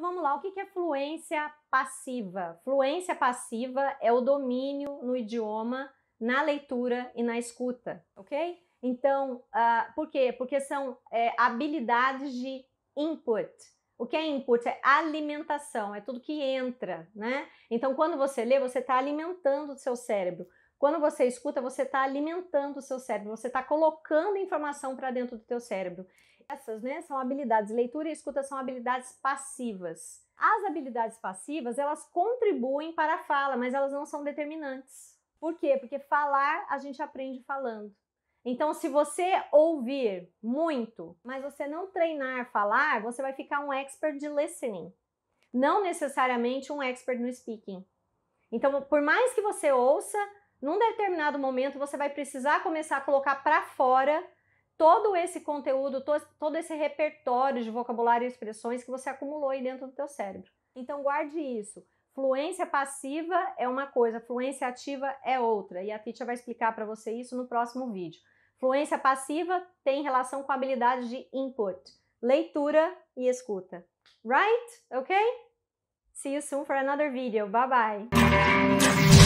Então vamos lá, o que é fluência passiva? Fluência passiva é o domínio no idioma, na leitura e na escuta, ok? Então, uh, por quê? Porque são é, habilidades de input. O que é input? É alimentação, é tudo que entra, né? Então, quando você lê, você está alimentando o seu cérebro. Quando você escuta, você está alimentando o seu cérebro, você está colocando informação para dentro do teu cérebro. Essas, né, são habilidades. Leitura e escuta são habilidades passivas. As habilidades passivas, elas contribuem para a fala, mas elas não são determinantes. Por quê? Porque falar, a gente aprende falando. Então, se você ouvir muito, mas você não treinar falar, você vai ficar um expert de listening, não necessariamente um expert no speaking. Então, por mais que você ouça, num determinado momento você vai precisar começar a colocar para fora todo esse conteúdo, to todo esse repertório de vocabulário e expressões que você acumulou aí dentro do teu cérebro. Então guarde isso. Fluência passiva é uma coisa, fluência ativa é outra, e a Titia vai explicar para você isso no próximo vídeo. Fluência passiva tem relação com a habilidade de input, leitura e escuta. Right? Okay? See you soon for another video. Bye bye.